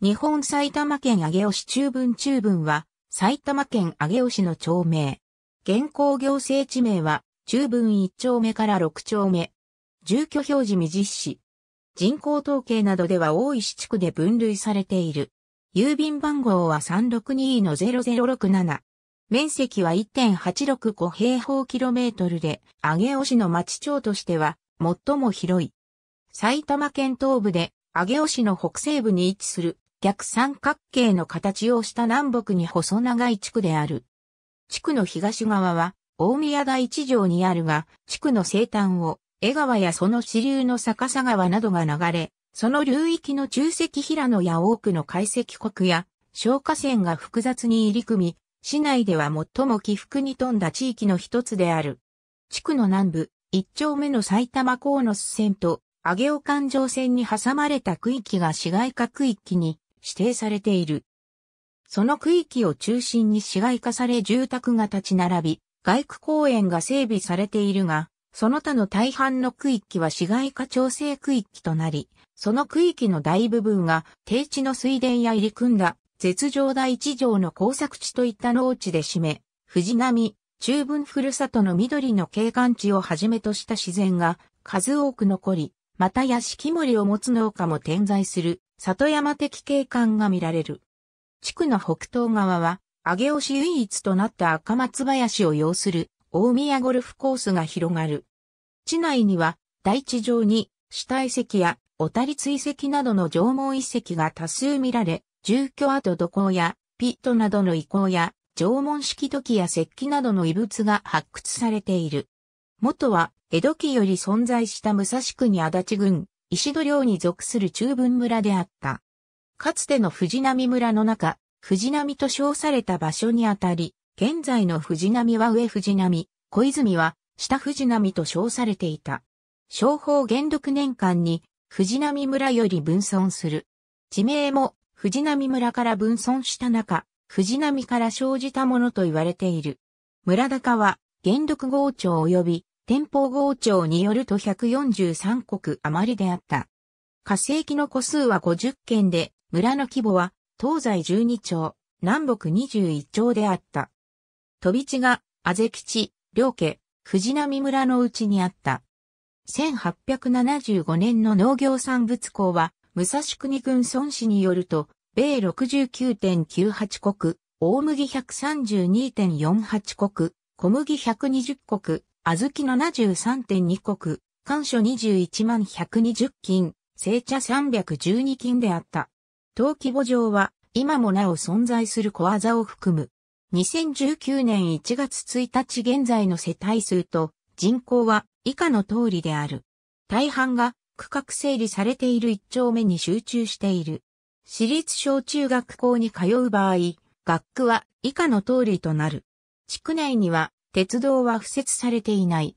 日本埼玉県上尾市中分中分は、埼玉県上尾市の町名。現行行政地名は、中分1丁目から6丁目。住居表示未実施。人口統計などでは大石地区で分類されている。郵便番号は362-0067。面積は1.865平方キロメートルで、上尾市の町町としては、最も広い。埼玉県東部で、上尾市の北西部に位置する逆三角形の形をした南北に細長い地区である。地区の東側は大宮台一条にあるが、地区の西端を江川やその支流の逆さ川などが流れ、その流域の中石平野や多くの海石国や消火線が複雑に入り組み、市内では最も起伏に富んだ地域の一つである。地区の南部、一丁目の埼玉の巣線と上尾環状線に挟まれた区域が市街化区域に指定されている。その区域を中心に市街化され住宅が立ち並び、外区公園が整備されているが、その他の大半の区域は市街化調整区域となり、その区域の大部分が低地の水田や入り組んだ絶上大地上の工作地といった農地で占め、藤波、中文ふるさとの緑の景観地をはじめとした自然が数多く残り、また屋敷森を持つ農家も点在する里山的景観が見られる。地区の北東側は、上尾市唯一となった赤松林を要する大宮ゴルフコースが広がる。地内には、大地上に、死体石や、小谷追跡などの縄文遺跡が多数見られ、住居跡土工や、ピットなどの遺構や、縄文式土器や石器などの遺物が発掘されている。元は、江戸期より存在した武蔵区に足立郡、石戸領に属する中文村であった。かつての藤波村の中、藤波と称された場所にあたり、現在の藤波は上藤波、小泉は下藤波と称されていた。商法元禄年間に藤波村より分村する。地名も藤波村から分村した中、藤波から生じたものと言われている。村高は元禄号町及び天保号庁によると143国余りであった。火星期の個数は50件で、村の規模は東西12町、南北21町であった。飛び地が、あぜ吉、両家、藤波村のうちにあった。1875年の農業産物校は、武蔵国軍孫氏によると、米69.98国、大麦132.48国、小麦120国、あずき73.2国、干書21万120金、生茶312金であった。登記簿上は、今もなお存在する小技を含む。2019年1月1日現在の世帯数と人口は以下の通りである。大半が区画整理されている1丁目に集中している。私立小中学校に通う場合、学区は以下の通りとなる。地区内には鉄道は付設されていない。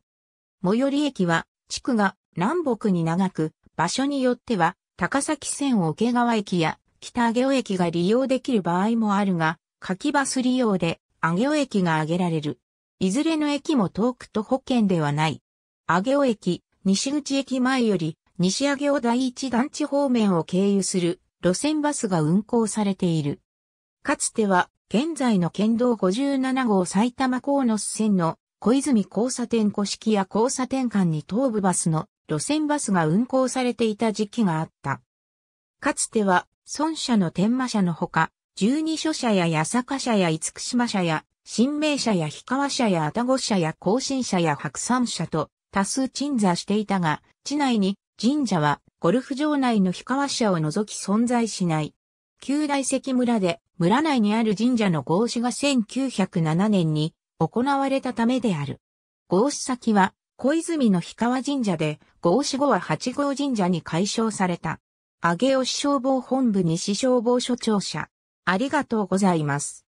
最寄り駅は、地区が南北に長く、場所によっては、高崎線桶川駅や北上尾駅が利用できる場合もあるが、柿バス利用で上尾駅が挙げられる。いずれの駅も遠くと保険ではない。上尾駅、西口駅前より西上尾第一団地方面を経由する路線バスが運行されている。かつては、現在の県道57号埼玉鴻巣線の小泉交差点古式や交差点間に東部バスの路線バスが運行されていた時期があった。かつては、孫社の天馬社のほか、十二所社や八坂社や五福島社や、新名社や氷川社や愛宕社や甲信社や白山社と多数鎮座していたが、地内に神社はゴルフ場内の氷川社を除き存在しない。旧大石村で村内にある神社の合祀が1907年に行われたためである。合祀先は小泉の氷川神社で合祀後は八号神社に改称された。上尾市消防本部西消防署長者。ありがとうございます。